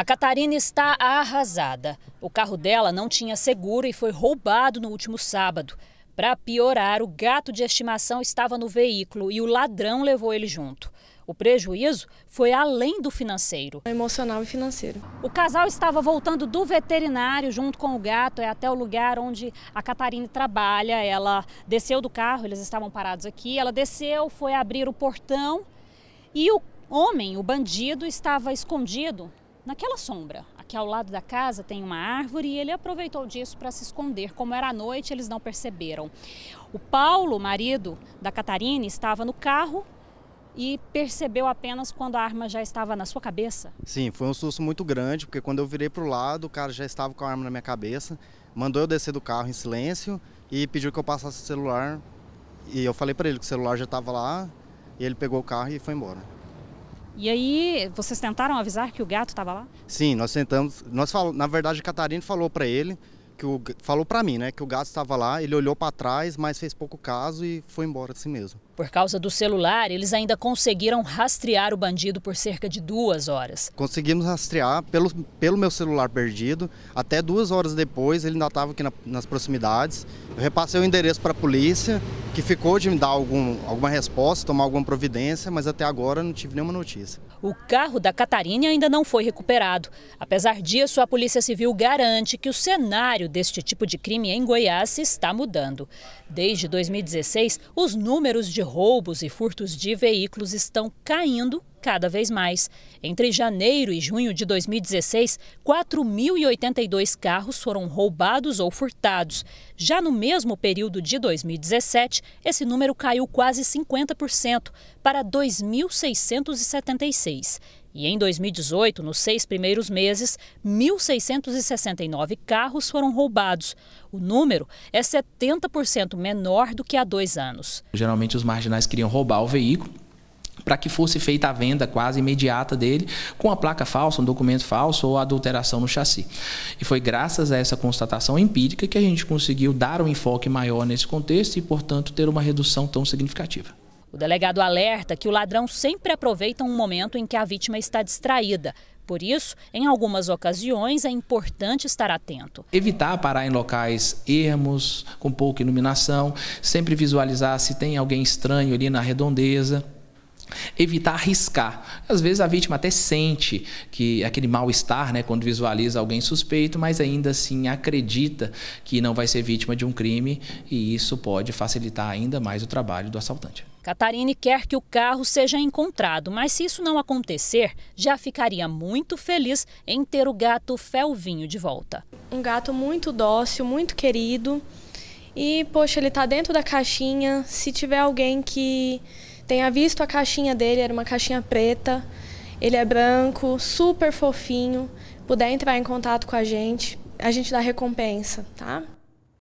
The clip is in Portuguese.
A Catarina está arrasada. O carro dela não tinha seguro e foi roubado no último sábado. Para piorar, o gato de estimação estava no veículo e o ladrão levou ele junto. O prejuízo foi além do financeiro. Emocional e financeiro. O casal estava voltando do veterinário junto com o gato, é até o lugar onde a Catarina trabalha. Ela desceu do carro, eles estavam parados aqui. Ela desceu, foi abrir o portão e o homem, o bandido, estava escondido naquela sombra. Aqui ao lado da casa tem uma árvore e ele aproveitou disso para se esconder. Como era a noite, eles não perceberam. O Paulo, marido da Catarina, estava no carro e percebeu apenas quando a arma já estava na sua cabeça? Sim, foi um susto muito grande, porque quando eu virei para o lado, o cara já estava com a arma na minha cabeça, mandou eu descer do carro em silêncio e pediu que eu passasse o celular. E eu falei para ele que o celular já estava lá, e ele pegou o carro e foi embora. E aí, vocês tentaram avisar que o gato estava lá? Sim, nós tentamos. Nós falo, na verdade, a Catarina falou para ele, que o, falou para mim, né, que o gato estava lá. Ele olhou para trás, mas fez pouco caso e foi embora de si assim mesmo. Por causa do celular, eles ainda conseguiram rastrear o bandido por cerca de duas horas. Conseguimos rastrear pelo, pelo meu celular perdido. Até duas horas depois, ele ainda estava aqui na, nas proximidades. Eu repassei o endereço para a polícia, que ficou de me dar algum, alguma resposta, tomar alguma providência, mas até agora não tive nenhuma notícia. O carro da Catarina ainda não foi recuperado. Apesar disso, a Polícia Civil garante que o cenário deste tipo de crime em Goiás está mudando. Desde 2016, os números de roubos e furtos de veículos estão caindo cada vez mais. Entre janeiro e junho de 2016, 4.082 carros foram roubados ou furtados. Já no mesmo período de 2017, esse número caiu quase 50% para 2.676. E em 2018, nos seis primeiros meses, 1.669 carros foram roubados. O número é 70% menor do que há dois anos. Geralmente, os marginais queriam roubar o veículo para que fosse feita a venda quase imediata dele com a placa falsa, um documento falso ou adulteração no chassi. E foi graças a essa constatação empírica que a gente conseguiu dar um enfoque maior nesse contexto e, portanto, ter uma redução tão significativa. O delegado alerta que o ladrão sempre aproveita um momento em que a vítima está distraída. Por isso, em algumas ocasiões, é importante estar atento. Evitar parar em locais ermos, com pouca iluminação, sempre visualizar se tem alguém estranho ali na redondeza evitar arriscar. Às vezes a vítima até sente que aquele mal-estar, né, quando visualiza alguém suspeito, mas ainda assim acredita que não vai ser vítima de um crime e isso pode facilitar ainda mais o trabalho do assaltante. Catarine quer que o carro seja encontrado, mas se isso não acontecer, já ficaria muito feliz em ter o gato Felvinho de volta. Um gato muito dócil, muito querido. E, poxa, ele está dentro da caixinha. Se tiver alguém que tenha visto a caixinha dele, era uma caixinha preta. Ele é branco, super fofinho. Puder entrar em contato com a gente, a gente dá recompensa, tá?